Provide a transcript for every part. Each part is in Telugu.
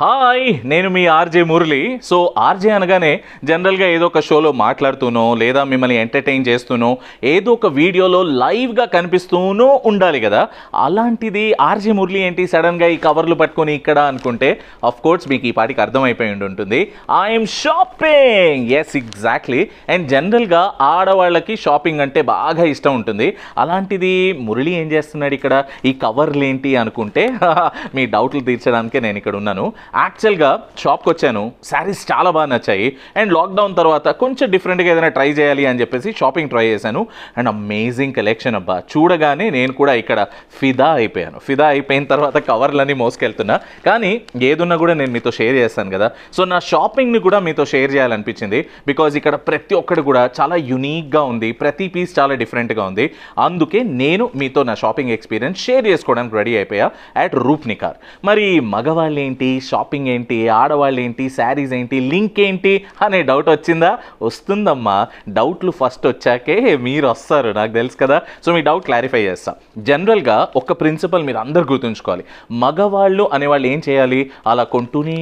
హాయ్ నేను మీ ఆర్జే మురళి సో ఆర్జే అనగానే జనరల్గా ఏదో ఒక షోలో మాట్లాడుతూనో లేదా మిమ్మల్ని ఎంటర్టైన్ చేస్తూనో ఏదో ఒక వీడియోలో లైవ్గా కనిపిస్తూనో ఉండాలి కదా అలాంటిది ఆర్జే మురళి ఏంటి సడన్గా ఈ కవర్లు పట్టుకొని ఇక్కడ అనుకుంటే ఆఫ్ కోర్స్ మీకు ఈ పాటికి అర్థమైపోయి ఉంటుంది I'm shopping yes exactly and జనరల్గా ఆడవాళ్ళకి షాపింగ్ అంటే బాగా ఇష్టం ఉంటుంది అలాంటిది మురళి ఏం చేస్తున్నాడు ఇక్కడ ఈ కవర్లు ఏంటి అనుకుంటే మీ డౌట్లు తీర్చడానికే నేను ఇక్కడ ఉన్నాను యాక్చువల్గా షాప్కి వచ్చాను శారీస్ చాలా బాగా నచ్చాయి అండ్ లాక్డౌన్ తర్వాత కొంచెం డిఫరెంట్గా ఏదైనా ట్రై చేయాలి అని చెప్పేసి షాపింగ్ ట్రై చేశాను అండ్ అమేజింగ్ కలెక్షన్ అబ్బా చూడగానే నేను కూడా ఇక్కడ ఫిదా అయిపోయాను ఫిదా అయిపోయిన తర్వాత కవర్లన్నీ మోసుకెళ్తున్నా కానీ ఏదున్నా కూడా నేను మీతో షేర్ చేస్తాను కదా సో నా షాపింగ్ని కూడా మీతో షేర్ చేయాలనిపించింది బికాజ్ ఇక్కడ ప్రతి ఒక్కటి కూడా చాలా యునీక్గా ఉంది ప్రతి పీస్ చాలా డిఫరెంట్గా ఉంది అందుకే నేను మీతో నా షాపింగ్ ఎక్స్పీరియన్స్ షేర్ చేసుకోవడానికి రెడీ అయిపోయా అట్ రూప్నికార్ మరి మగవాళ్ళు ఏంటి షాపింగ్ ఏంటి ఆడవాళ్ళు ఏంటి శారీస్ ఏంటి లింక్ ఏంటి అనే డౌట్ వచ్చిందా వస్తుందమ్మా డౌట్లు ఫస్ట్ వచ్చాకే మీరు వస్తారు నాకు తెలుసు కదా సో మీ డౌట్ క్లారిఫై చేస్తాం జనరల్గా ఒక ప్రిన్సిపల్ మీరు అందరు గుర్తుంచుకోవాలి మగవాళ్ళు అనేవాళ్ళు ఏం చేయాలి అలా కొంటూనే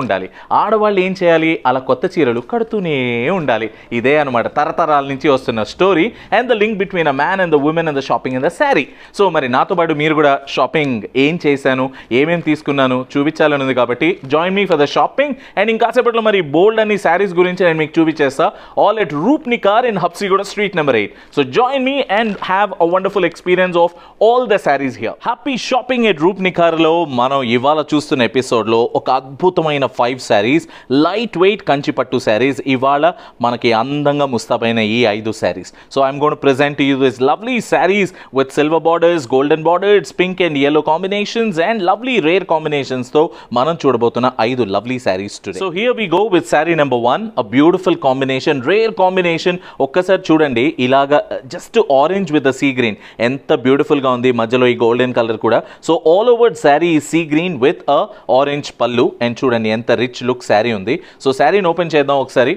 ఉండాలి ఆడవాళ్ళు ఏం చేయాలి అలా కొత్త చీరలు కడుతూనే ఉండాలి ఇదే అనమాట తరతరాల నుంచి వస్తున్న story and the link between a man and the woman and the shopping and the sari so మరి నాతో పాటు మీరు కూడా షాపింగ్ ఏం చేశాను ఏమేమి తీసుకున్నాను చూపించాలని ఉంది కాబట్టి కాబట్టి join me for the shopping and ఇంకాసేపట్లో మరి బోల్డ్ అని శారీస్ గురించి నేను మీకు చూపించేస్తా ఆల్ ఎట్ రూప్ ని car in Habsiguda street number eight so join me and have a wonderful experience of all the saris here happy shopping at Roop లో మనం ఇవాళ చూస్తున్న ఎపిసోడ్ లో ఒక అద్భుతమైన five saris light weight Kanchi పట్టు శారీస్ ఇవాళ మనకి అందంగా ముస్తాబైన ఈ ఐదు saris so I'm gonna present you this lovely saris with silver borders golden borders pink and yellow combinations and lovely rare combinations తో మనం చూడబోతున్న ఐదు lovely saris today so here we go with sari number one a beautiful combination rare combination ఒక్కసారి చూడండి ఇలాగా just orange with sea green ఎంత బ్యూటిఫుల్ గా ఉంది మధ్యలో ఈ గోల్డెన్ కలర్ కూడా so all over sari sea green with a orange పళ్ళు అండ్ చూడండి ఎంత రిచ్ లుక్ శారీ ఉంది సో శారీని ఓపెన్ చేద్దాం ఒకసారి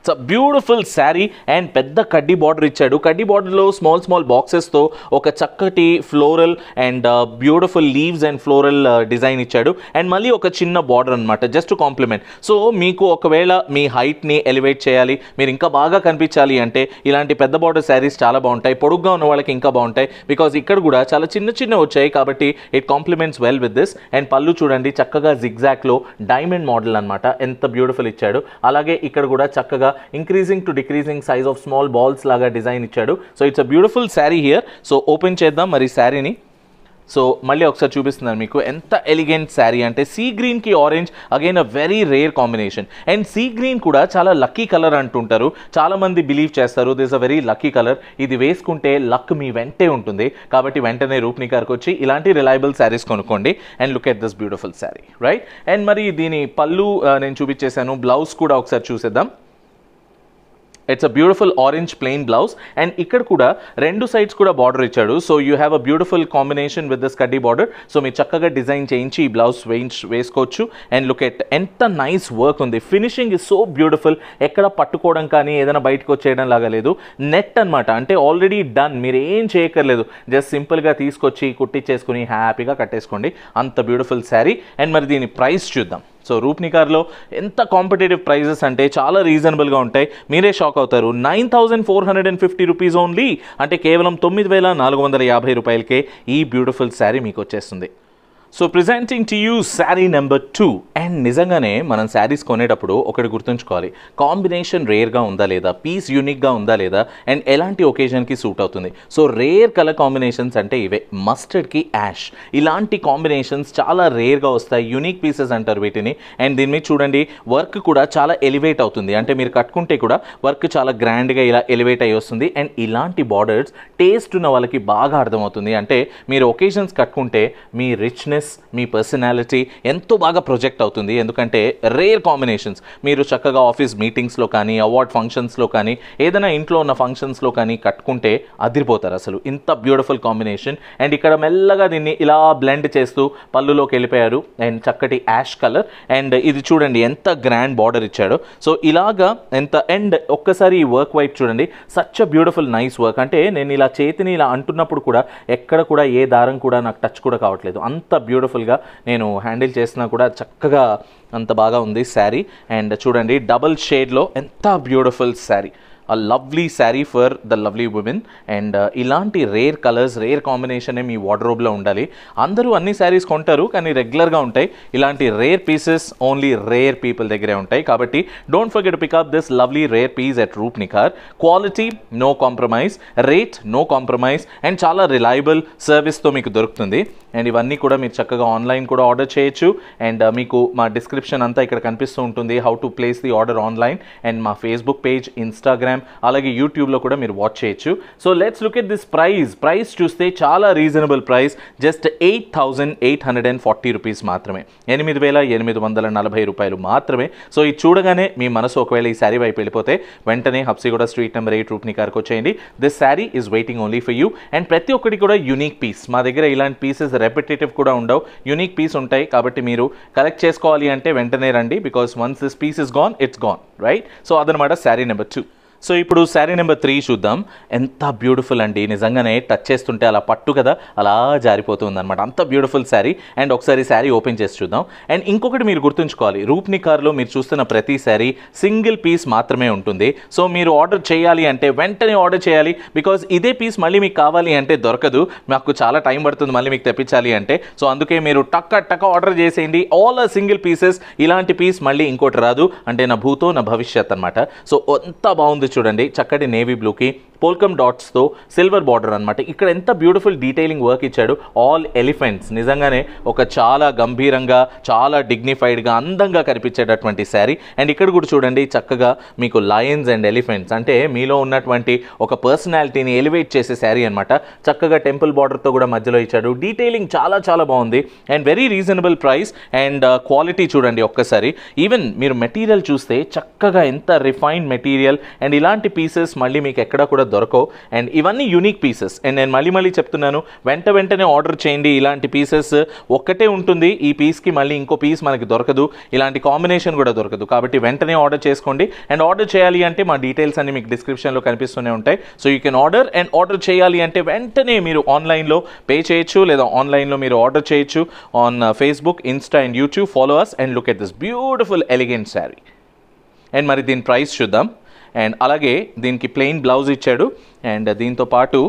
ఇట్స్ బ్యూటిఫుల్ శారీ అండ్ పెద్ద కడ్డీ బార్డర్ ఇచ్చాడు కడ్డీ బార్డర్లో స్మాల్ స్మాల్ బాక్సెస్తో ఒక చక్కటి floral and beautiful leaves and floral design ఇచ్చాడు అండ్ మళ్ళీ ఒక చిన్న బార్డర్ అనమాట జస్ట్ కాంప్లిమెంట్ సో మీకు ఒకవేళ మీ హైట్ని ఎలివేట్ చేయాలి మీరు ఇంకా బాగా కనిపించాలి అంటే ఇలాంటి పెద్ద బార్డర్ శారీస్ చాలా బాగుంటాయి పొడుగ్గా ఉన్న వాళ్ళకి ఇంకా బాగుంటాయి బికాజ్ ఇక్కడ కూడా చాలా చిన్న చిన్న వచ్చాయి కాబట్టి it compliments well with this and పళ్ళు చూడండి చక్కగా జిగ్జాక్లో డైమండ్ మోడల్ అనమాట ఎంత బ్యూటిఫుల్ ఇచ్చాడు అలాగే ఇక్కడ కూడా చక్కగా increasing to decreasing size of small balls లాగా డిజైన్ ఇచ్చాడు so it's a beautiful sari here so open చేద్దాం మరి శారీని సో మళ్ళీ ఒకసారి చూపిస్తున్నాను మీకు ఎంత ఎలిగెంట్ శారీ అంటే సీ గ్రీన్కి orange again a very rare combination and sea green కూడా చాలా లక్కీ కలర్ అంటుంటారు చాలామంది బిలీవ్ చేస్తారు this a very lucky colour ఇది వేసుకుంటే లక్ మీ వెంటే ఉంటుంది కాబట్టి వెంటనే రూప్ని గారికి వచ్చి ఇలాంటి రిలయబుల్ శారీస్ కొనుక్కోండి and look at this beautiful sari right and మరి దీని పళ్ళు నేను చూపించేశాను బ్లౌజ్ కూడా ఒకసారి చూసేద్దాం it's a beautiful orange plain blouse and ఇక్కడ కూడా రెండు సైడ్స్ కూడా బార్డర్ ఇచ్చాడు so you have a beautiful combination with this కడ్డీ బార్డర్ సో మీరు చక్కగా డిజైన్ చేయించి ఈ బ్లౌజ్ వేయించి వేసుకోవచ్చు అండ్ లుక్ ఎట్ ఎంత నైస్ వర్క్ ఉంది ఫినిషింగ్ ఇస్ సో బ్యూటిఫుల్ ఎక్కడ పట్టుకోవడం కానీ ఏదైనా బయటకు వచ్చేయడం లాగా లేదు నెట్ అనమాట అంటే ఆల్రెడీ డన్ మీరు ఏం చేయకర్లేదు జస్ట్ సింపుల్గా తీసుకొచ్చి కుట్టించేసుకుని హ్యాపీగా కట్టేసుకోండి అంత బ్యూటిఫుల్ శారీ అండ్ మరి దీని ప్రైస్ చూద్దాం సో రూప్నికార్లో ఎంత కాంపిటేటివ్ ప్రైజెస్ అంటే చాలా రీజనబుల్గా ఉంటాయి మీరే షాక్ అవుతారు nine thousand four hundred and fifty rupees only అంటే కేవలం తొమ్మిది వేల నాలుగు వందల యాభై రూపాయలకే ఈ బ్యూటిఫుల్ శారీ మీకు వచ్చేస్తుంది so presenting to you sari number two and నిజంగానే మనం శారీస్ కొనేటప్పుడు ఒకటి గుర్తుంచుకోవాలి కాంబినేషన్ రేర్గా ఉందా లేదా పీస్ యూనిక్గా ఉందా లేదా అండ్ ఎలాంటి ఒకేజన్కి సూట్ అవుతుంది సో రేర్ కలర్ కాంబినేషన్స్ అంటే ఇవే మస్టర్డ్కి యాష్ ఇలాంటి కాంబినేషన్స్ చాలా రేర్గా వస్తాయి యూనిక్ పీసెస్ అంటారు వీటిని అండ్ దీని మీద చూడండి వర్క్ కూడా చాలా ఎలివేట్ అవుతుంది అంటే మీరు కట్టుకుంటే కూడా వర్క్ చాలా గ్రాండ్గా ఇలా ఎలివేట్ అయ్యి వస్తుంది అండ్ ఇలాంటి బార్డర్స్ టేస్ట్ ఉన్న వాళ్ళకి బాగా అర్థమవుతుంది అంటే మీరు ఒకేషన్స్ కట్టుకుంటే మీ రిచ్నెస్ ఫిట్నెస్ మీ పర్సనాలిటీ ఎంతో బాగా ప్రొజెక్ట్ అవుతుంది ఎందుకంటే రేర్ కాంబినేషన్స్ మీరు చక్కగా ఆఫీస్ మీటింగ్స్లో కానీ అవార్డ్ ఫంక్షన్స్లో కానీ ఏదైనా ఇంట్లో ఉన్న ఫంక్షన్స్లో కానీ కట్టుకుంటే అదిరిపోతారు అసలు ఇంత బ్యూటిఫుల్ కాంబినేషన్ అండ్ ఇక్కడ మెల్లగా దీన్ని ఇలా బ్లెండ్ చేస్తూ పళ్ళులోకి వెళ్ళిపోయారు అండ్ చక్కటి యాష్ కలర్ అండ్ ఇది చూడండి ఎంత గ్రాండ్ బార్డర్ ఇచ్చాడో సో ఇలాగా ఎంత అండ్ ఒక్కసారి ఈ వర్క్ వైపు చూడండి సచ్ బ్యూటిఫుల్ నైస్ వర్క్ అంటే నేను ఇలా చేతిని ఇలా అంటున్నప్పుడు కూడా ఎక్కడ కూడా ఏ దారం కూడా నాకు టచ్ కూడా కావట్లేదు అంత బ్యూటిఫుల్గా నేను హ్యాండిల్ చేసినా కూడా చక్కగా అంత బాగా ఉంది శారీ అండ్ చూడండి డబల్ షేడ్లో ఎంత beautiful sari lovely sari for the lovely women and ఇలాంటి రేర్ కలర్స్ రేర్ కాంబినేషనే మీ వార్డ్రోబ్లో ఉండాలి అందరూ అన్ని శారీస్ కొంటారు కానీ రెగ్యులర్గా ఉంటాయి ఇలాంటి rare pieces only rare people దగ్గరే ఉంటాయి కాబట్టి don't forget pick up this lovely rare piece at Roop Nikhar quality no compromise rate no compromise and చాలా రిలయబుల్ సర్వీస్తో మీకు దొరుకుతుంది అండ్ ఇవన్నీ కూడా మీరు చక్కగా ఆన్లైన్ కూడా ఆర్డర్ చేయొచ్చు అండ్ uh, మీకు మా డిస్క్రిప్షన్ అంతా ఇక్కడ కనిపిస్తూ ఉంటుంది how to place the order online and మా ఫేస్బుక్ పేజ్ ఇన్స్టాగ్రామ్ ఇన్స్టాగ్రామ్ అలాగే యూట్యూబ్లో కూడా మీరు వాచ్ చేయొచ్చు so let's look at this price price చూస్తే చాలా reasonable price just eight thousand eight hundred and forty rupees మాత్రమే ఎనిమిది వేల ఎనిమిది వందల నలభై రూపాయలు మాత్రమే సో ఇది చూడగానే మీ మనసు ఒకవేళ ఈ శారీ వైపు వెళ్ళిపోతే వెంటనే Habsiguda street number eight Roopnikhar వచ్చేయండి this sari is waiting only for you and ప్రతి ఒక్కటి కూడా యూనిక్ పీస్ మా దగ్గర ఇలాంటి పీసెస్ రెపిటేటివ్ కూడా ఉండవు యూనిక్ పీస్ ఉంటాయి కాబట్టి మీరు కలెక్ట్ చేసుకోవాలి అంటే వెంటనే రండి because once this piece is gone it's gone right so అదనమాట శారీ నెంబర్ టూ సో ఇప్పుడు శారీ నెంబర్ త్రీ చూద్దాం ఎంత బ్యూటిఫుల్ అండి నిజంగానే టచ్ చేస్తుంటే అలా పట్టు కదా అలా జారిపోతుంది అనమాట అంత బ్యూటిఫుల్ శారీ అండ్ ఒకసారి శారీ ఓపెన్ చేసి చూద్దాం అండ్ ఇంకొకటి మీరు గుర్తుంచుకోవాలి రూప్ని కార్లో మీరు చూస్తున్న ప్రతి శారీ సింగిల్ పీస్ మాత్రమే ఉంటుంది సో మీరు ఆర్డర్ చేయాలి అంటే వెంటనే ఆర్డర్ చేయాలి బికాజ్ ఇదే పీస్ మళ్ళీ మీకు కావాలి అంటే దొరకదు మాకు చాలా టైం పడుతుంది మళ్ళీ మీకు తెప్పించాలి అంటే సో అందుకే మీరు టక్క టక్క ఆర్డర్ చేసేయండి ఆల్ ఆ సింగిల్ పీసెస్ ఇలాంటి పీస్ మళ్ళీ ఇంకోటి రాదు అంటే నా భూతో నా భవిష్యత్ అనమాట సో అంత బాగుంది చూడండి చక్కటి నేవీ బ్లూకి పోల్కమ్ డాట్స్తో సిల్వర్ బార్డర్ అనమాట ఇక్కడ ఎంత బ్యూటిఫుల్ డీటెయిలింగ్ వర్క్ ఇచ్చాడు ఆల్ ఎలిఫెంట్స్ నిజంగానే ఒక చాలా గంభీరంగా చాలా డిగ్నిఫైడ్గా అందంగా కనిపించేటటువంటి శారీ అండ్ ఇక్కడ కూడా చూడండి చక్కగా మీకు లయన్స్ అండ్ ఎలిఫెంట్స్ అంటే మీలో ఉన్నటువంటి ఒక పర్సనాలిటీని ఎలివేట్ చేసే శారీ అనమాట చక్కగా టెంపుల్ బార్డర్తో కూడా మధ్యలో ఇచ్చాడు డీటెయిలింగ్ చాలా చాలా బాగుంది and very reasonable price and quality చూడండి ఒక్కసారి ఈవెన్ మీరు మెటీరియల్ చూస్తే చక్కగా ఎంత రిఫైన్డ్ మెటీరియల్ అండ్ ఇలాంటి పీసెస్ మళ్ళీ మీకు ఎక్కడా కూడా దొరకవు అండ్ ఇవన్నీ యూనిక్ పీసెస్ అండ్ నేను మళ్ళీ మళ్ళీ చెప్తున్నాను వెంట వెంటనే ఆర్డర్ చేయండి ఇలాంటి పీసెస్ ఒక్కటే ఉంటుంది ఈ పీస్కి మళ్ళీ ఇంకో పీస్ మనకి దొరకదు ఇలాంటి కాంబినేషన్ కూడా దొరకదు కాబట్టి వెంటనే ఆర్డర్ చేసుకోండి అండ్ ఆర్డర్ చేయాలి అంటే మా డీటెయిల్స్ అన్ని మీకు డిస్క్రిప్షన్లో కనిపిస్తూనే ఉంటాయి so you can order and order చేయాలి అంటే వెంటనే మీరు ఆన్లైన్లో పే చేయొచ్చు లేదా ఆన్లైన్లో మీరు ఆర్డర్ చేయొచ్చు on Facebook Insta and YouTube follow us and look at this beautiful elegant sari and మరి దీని ప్రైస్ చూద్దాం అండ్ అలాగే దీనికి ప్లెయిన్ బ్లౌజ్ ఇచ్చాడు అండ్ దీంతో పాటు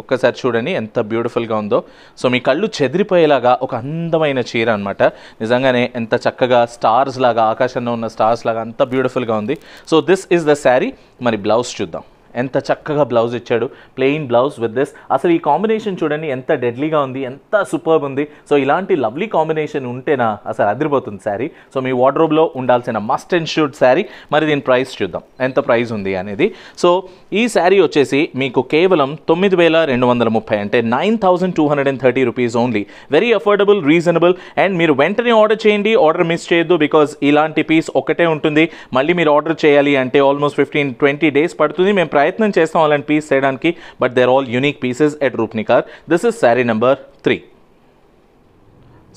ఒక్కసారి చూడండి ఎంత బ్యూటిఫుల్గా ఉందో సో మీ కళ్ళు చెదిరిపోయేలాగా ఒక అందమైన చీర అనమాట నిజంగానే ఎంత చక్కగా స్టార్స్ లాగా ఆకాశంలో ఉన్న స్టార్స్ లాగా అంత బ్యూటిఫుల్గా ఉంది so this is the sari మరి బ్లౌజ్ చూద్దాం ఎంత చక్కగా బ్లౌజ్ ఇచ్చాడు ప్లెయిన్ బ్లౌజ్ విత్ దిస్ అసలు ఈ కాంబినేషన్ చూడండి ఎంత డెడ్లీగా ఉంది ఎంత సూపర్బ్ ఉంది సో ఇలాంటి లవ్లీ కాంబినేషన్ ఉంటేనా అసలు అదిరిపోతుంది శారీ సో మీ వార్డ్రోబ్లో ఉండాల్సిన మస్ట్ అండ్ షూట్ శారీ మరి దీని ప్రైస్ చూద్దాం ఎంత ప్రైస్ ఉంది అనేది సో ఈ శారీ వచ్చేసి మీకు కేవలం తొమ్మిది వేల రెండు వందల ముప్పై అంటే nine thousand two hundred and thirty rupees only very affordable reasonable and మీరు వెంటనే ఆర్డర్ చేయండి ఆర్డర్ మిస్ చేయొద్దు బికాస్ ఇలాంటి పీస్ ఒకటే ఉంటుంది మళ్ళీ మీరు ఆర్డర్ చేయాలి అంటే ఆల్మోస్ట్ ఫిఫ్టీన్ ట్వంటీ డేస్ పడుతుంది మేము ప్రయత్నం చేస్తాం అలాంటి పీస్ చేయడానికి but there all unique pieces at Roopnikhar this is sari number three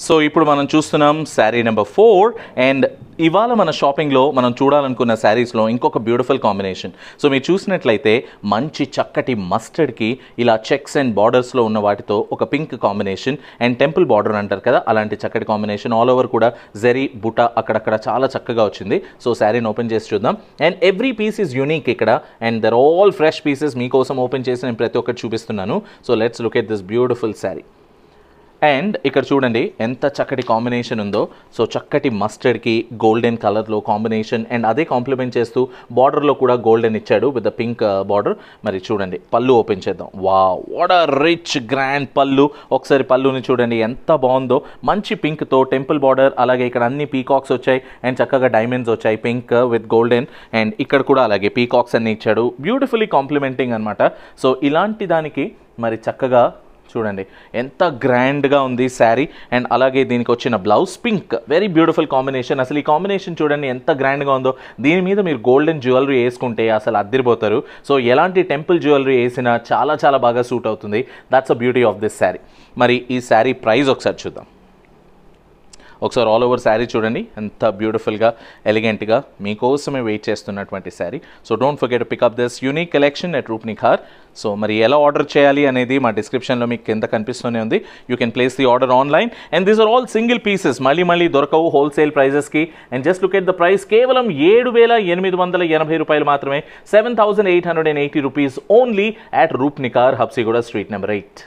so ఇప్పుడు మనం చూస్తున్నాం శారీ నెంబర్ ఫోర్ అండ్ ఇవాళ మన షాపింగ్లో మనం చూడాలనుకున్న శారీస్లో ఇంకొక బ్యూటిఫుల్ కాంబినేషన్ సో మీరు చూసినట్లయితే మంచి చక్కటి మస్టర్డ్కి ఇలా చెక్స్ అండ్ బార్డర్స్లో ఉన్న వాటితో ఒక pink combination and temple border అంటారు కదా అలాంటి చక్కటి కాంబినేషన్ ఆల్ ఓవర్ కూడా జెరీ బుటా అక్కడక్కడ చాలా చక్కగా వచ్చింది సో శారీని ఓపెన్ చేసి చూద్దాం and every piece is unique ఇక్కడ and there all fresh pieces మీకోసం ఓపెన్ చేసి నేను ప్రతి ఒక్కటి చూపిస్తున్నాను so let's look at this beautiful sari and ఇక్కడ చూడండి ఎంత చక్కటి కాంబినేషన్ ఉందో సో చక్కటి మస్టర్డ్కి గోల్డెన్ కలర్లో కాంబినేషన్ అండ్ అదే కాంప్లిమెంట్ చేస్తూ బార్డర్లో కూడా గోల్డెన్ ఇచ్చాడు విత్ ద పింక్ బార్డర్ మరి చూడండి పళ్ళు ఓపెన్ చేద్దాం వా వాట్ ఆర్ రిచ్ గ్రాండ్ పళ్ళు ఒకసారి పళ్ళుని చూడండి ఎంత బాగుందో మంచి పింక్తో టెంపుల్ బార్డర్ అలాగే ఇక్కడ అన్ని పీకాక్స్ వచ్చాయి అండ్ చక్కగా డైమండ్స్ వచ్చాయి పింక్ విత్ గోల్డెన్ అండ్ ఇక్కడ కూడా అలాగే పీకాక్స్ అన్ని ఇచ్చాడు బ్యూటిఫుల్లీ కాంప్లిమెంటింగ్ అనమాట సో ఇలాంటి దానికి మరి చక్కగా చూడండి ఎంత గ్రాండ్గా ఉంది శారీ అండ్ అలాగే దీనికి వచ్చిన blouse pink very beautiful combination అసలు ఈ కాంబినేషన్ చూడండి ఎంత గ్రాండ్గా ఉందో దీని మీద మీరు గోల్డెన్ జ్యువెలరీ వేసుకుంటే అసలు అద్దరిపోతారు సో ఎలాంటి టెంపుల్ జ్యువెలరీ వేసినా చాలా చాలా బాగా సూట్ అవుతుంది that's a beauty of this sari మరి ఈ శారీ ప్రైస్ ఒకసారి చూద్దాం ఒకసారి ఆల్ ఓవర్ శారీ చూడండి ఎంత బ్యూటిఫుల్గా ఎలిగెంట్గా మీకోసమే వెయిట్ చేస్తున్నటువంటి sari so don't forget pick up this unique collection at Roopnikhar so మరి ఎలా ఆర్డర్ చేయాలి అనేది మా డిస్క్రిప్షన్లో మీకు కింద కనిపిస్తూనే ఉంది you can place the order online and these are all single pieces మళ్ళీ మళ్ళీ దొరకవు హోల్సేల్ ప్రైజెస్కి and just look at the price కేవలం ఏడు వేల ఎనిమిది వందల ఎనభై రూపాయలు మాత్రమే seven thousand eight hundred and eighty rupees only at Roopnikhar Habsiguda street number eight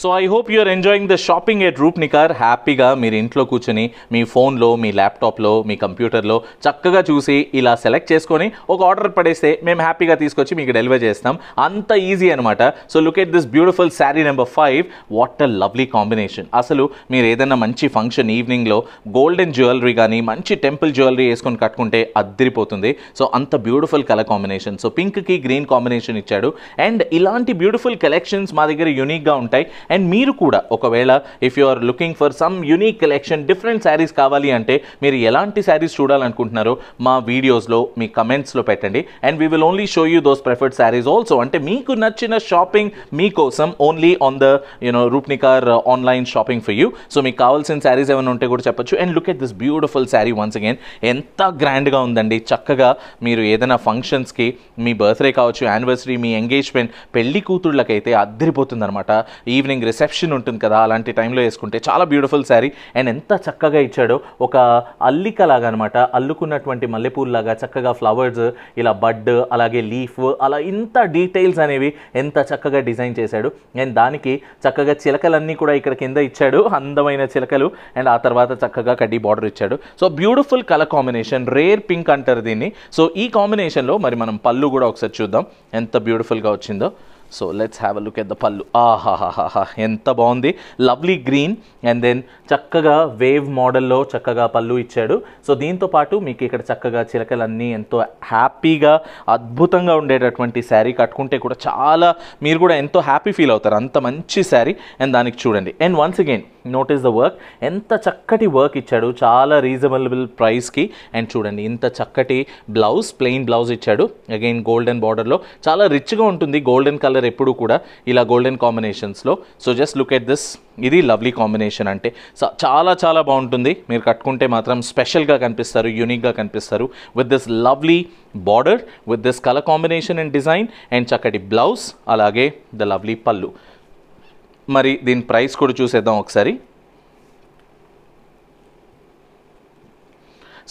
so I hope you're enjoying the shopping at Nikhar హ్యాపీగా మీరు ఇంట్లో కూర్చొని మీ ఫోన్లో మీ ల్యాప్టాప్లో మీ కంప్యూటర్లో చక్కగా చూసి ఇలా సెలెక్ట్ చేసుకొని ఒక ఆర్డర్ పడేస్తే మేము హ్యాపీగా తీసుకొచ్చి మీకు డెలివర్ చేస్తాం అంత ఈజీ అనమాట so look at this beautiful sari number five what a lovely combination అసలు మీరు ఏదైనా మంచి ఫంక్షన్ ఈవినింగ్లో గోల్డెన్ జ్యువెలరీ కానీ మంచి టెంపుల్ జ్యువెలరీ వేసుకొని కట్టుకుంటే అద్దరిపోతుంది సో అంత బ్యూటిఫుల్ కలర్ కాంబినేషన్ సో పింక్కి గ్రీన్ కాంబినేషన్ ఇచ్చాడు అండ్ ఇలాంటి బ్యూటిఫుల్ కలెక్షన్స్ మా దగ్గర యూనిక్గా ఉంటాయి అండ్ మీరు కూడా ఒకవేళ if you are looking for some unique collection different saris కావాలి అంటే మీరు ఎలాంటి శారీస్ చూడాలనుకుంటున్నారో మా వీడియోస్లో మీ కమెంట్స్లో పెట్టండి and we will only show you those preferred saris also అంటే మీకు నచ్చిన షాపింగ్ మీకోసం only on the you know Roopnikhar online shopping for you so మీకు కావాల్సిన శారీస్ ఏమైనా ఉంటే కూడా చెప్పొచ్చు and look at this beautiful sari once again ఎంత గ్రాండ్గా ఉందండి చక్కగా మీరు ఏదైనా ఫంక్షన్స్కి మీ బర్త్డే కావచ్చు యానివర్సరీ మీ ఎంగేజ్మెంట్ పెళ్లి కూతుళ్ళకైతే అద్దరిపోతుందనమాట ఈవినింగ్ వెడ్డింగ్ రిసెప్షన్ ఉంటుంది కదా అలాంటి టైంలో వేసుకుంటే చాలా బ్యూటిఫుల్ శారీ అండ్ ఎంత చక్కగా ఇచ్చాడో ఒక అల్లిక లాగా అనమాట అల్లుకున్నటువంటి లాగా చక్కగా ఫ్లవర్స్ ఇలా బడ్ అలాగే లీఫ్ అలా ఇంత డీటెయిల్స్ అనేవి ఎంత చక్కగా డిజైన్ చేశాడు అండ్ దానికి చక్కగా చిలకలన్నీ కూడా ఇక్కడ కింద ఇచ్చాడు అందమైన చిలకలు అండ్ ఆ తర్వాత చక్కగా కడ్డీ బార్డర్ ఇచ్చాడు so beautiful colour combination rare pink అంటారు దీన్ని సో ఈ కాంబినేషన్లో మరి మనం పళ్ళు కూడా ఒకసారి చూద్దాం ఎంత బ్యూటిఫుల్గా వచ్చిందో so let's have a look at the pallu ఆహాహాహా ఎంత బాగుంది లవ్లీ గ్రీన్ అండ్ దెన్ చక్కగా వేవ్ మోడల్లో చక్కగా పళ్ళు ఇచ్చాడు సో దీంతో పాటు మీకు ఇక్కడ చక్కగా చిలకలన్నీ ఎంతో హ్యాపీగా అద్భుతంగా ఉండేటటువంటి శారీ కట్టుకుంటే కూడా చాలా మీరు కూడా ఎంతో హ్యాపీ ఫీల్ అవుతారు అంత మంచి శారీ అండ్ దానికి చూడండి and once again notice the work ఎంత చక్కటి వర్క్ ఇచ్చాడు చాలా రీజనబుల్ ప్రైస్కి అండ్ చూడండి ఇంత చక్కటి బ్లౌజ్ ప్లెయిన్ బ్లౌజ్ ఇచ్చాడు అగైన్ గోల్డెన్ బార్డర్లో చాలా రిచ్గా ఉంటుంది గోల్డెన్ కలర్ కలర్ ఎప్పుడు కూడా ఇలా గోల్డెన్ కాంబినేషన్స్లో so just look at this ఇది లవ్లీ కాంబినేషన్ అంటే చాలా చాలా బాగుంటుంది మీరు కట్టుకుంటే మాత్రం స్పెషల్గా కనిపిస్తారు యూనిక్గా కనిపిస్తారు with this lovely border with this colour combination and design and చక్కటి బ్లౌజ్ అలాగే ద లవ్లీ పళ్ళు మరి దీని ప్రైస్ కూడా చూసేద్దాం ఒకసారి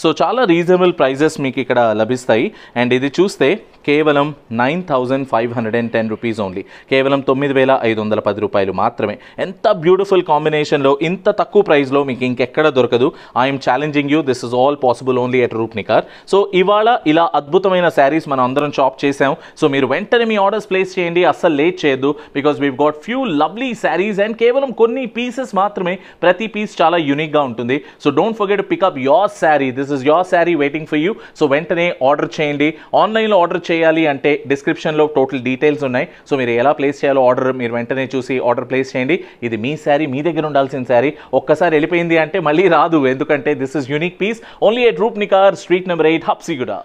సో చాలా రీజనబుల్ ప్రైజెస్ మీకు ఇక్కడ లభిస్తాయి అండ్ ఇది చూస్తే కేవలం nine thousand five hundred and ten rupees only కేవలం తొమ్మిది వేల ఐదు వందల పది రూపాయలు మాత్రమే ఎంత బ్యూటిఫుల్ కాంబినేషన్లో ఇంత తక్కువ ప్రైస్లో మీకు ఇంకెక్కడ దొరకదు I'm challenging you this is all possible only at Roop Nikhar so ఇవాళ ఇలా అద్భుతమైన శారీస్ మనం అందరం షాప్ చేసాం సో మీరు వెంటనే మీ ఆర్డర్స్ ప్లేస్ చేయండి అస్సలు లేట్ చేయొద్దు because we got few lovely saris and కేవలం కొన్ని పీసెస్ మాత్రమే ప్రతి పీస్ చాలా యూనిక్గా ఉంటుంది so don't forget pick up your sari this this is your sari waiting for you so వెంటనే ఆర్డర్ చేయండి ఆన్లైన్లో ఆర్డర్ చేయాలి అంటే డిస్క్రిప్షన్లో టోటల్ డీటెయిల్స్ ఉన్నాయి సో మీరు ఎలా ప్లేస్ చేయాలో ఆర్డర్ మీరు వెంటనే చూసి ఆర్డర్ ప్లేస్ చేయండి ఇది మీ శారీ మీ దగ్గర ఉండాల్సిన శారీ ఒక్కసారి వెళ్ళిపోయింది అంటే మళ్ళీ రాదు ఎందుకంటే this is unique piece only at Roop Nikhar street number eight కూడా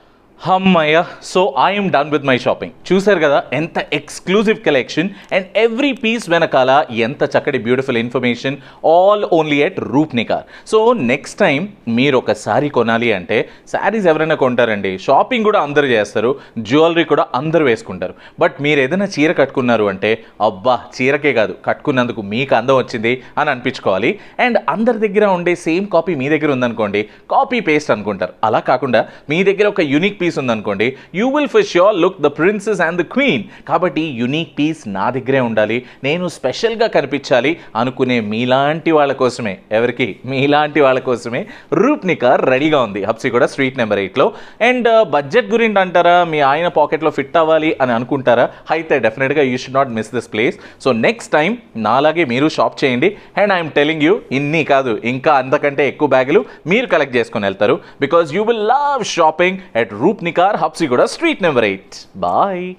హమ్మయ్య so I'm done with my shopping చూశారు కదా ఎంత exclusive collection and every piece వెనకాల ఎంత చక్కటి beautiful information all only at Roopnikhar so next time మీరు ఒక శారీ కొనాలి అంటే శారీస్ ఎవరైనా కొంటారండి షాపింగ్ కూడా అందరూ చేస్తారు జ్యువెలరీ కూడా అందరూ వేసుకుంటారు బట్ మీరు ఏదైనా చీర కట్టుకున్నారు అంటే అబ్బా చీరకే కాదు కట్టుకున్నందుకు మీకు అందం వచ్చింది అని అనిపించుకోవాలి అండ్ అందరి దగ్గర ఉండే సేమ్ కాపీ మీ దగ్గర ఉందనుకోండి కాపీ పేస్ట్ అనుకుంటారు అలా కాకుండా మీ దగ్గర ఒక యూనిక్ పీస్ ఉందనుకోండి you will for your look the princess and the queen కాబట్టి యునీక్ పీస్ నా దగ్గరే ఉండాలి నేను స్పెషల్గా కనిపించాలి అనుకునే మీలాంటి వాళ్ళ కోసమే ఎవరికి మీలాంటి వాళ్ళ కోసమే రూప్నికార్ రెడీగా ఉంది హప్సీ కూడా స్ట్రీట్ నెంబర్ ఎయిట్లో అండ్ బడ్జెట్ uh, గురించి అంటారా మీ ఆయన పాకెట్లో ఫిట్ అవ్వాలి అని అనుకుంటారా అయితే definitely you should not miss this place so next time నాలాగే మీరు షాప్ చేయండి అండ్ ఐఎమ్ టెలింగ్ యూ ఇన్ని కాదు ఇంకా అంతకంటే ఎక్కువ బ్యాగులు మీరు కలెక్ట్ చేసుకొని వెళ్తారు because you will love shopping at Roop Roop Nikhar Habsi street number eight by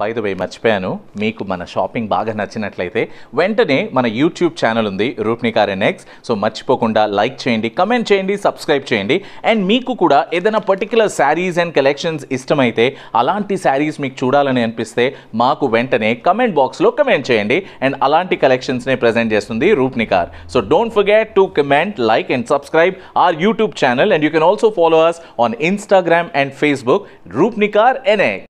by the way మర్చిపోయాను మీకు మన షాపింగ్ బాగా నచ్చినట్లయితే వెంటనే మన యూట్యూబ్ ఛానల్ ఉంది ఎన్ ఎక్స్ సో మర్చిపోకుండా లైక్ చేయండి కమెంట్ చేయండి సబ్స్క్రైబ్ చేయండి అండ్ మీకు కూడా ఏదైనా పర్టికులర్ శారీస్ అండ్ కలెక్షన్స్ ఇష్టమైతే అలాంటి శారీస్ మీకు చూడాలని అనిపిస్తే మాకు వెంటనే కమెంట్ బాక్స్లో కమెంట్ చేయండి అండ్ అలాంటి కలెక్షన్స్నే ప్రజెంట్ చేస్తుంది Roopnikhar so don't forget to comment like and subscribe our YouTube channel and you can also follow us on Instagram and Facebook Roopnikhar ఎన్ఎక్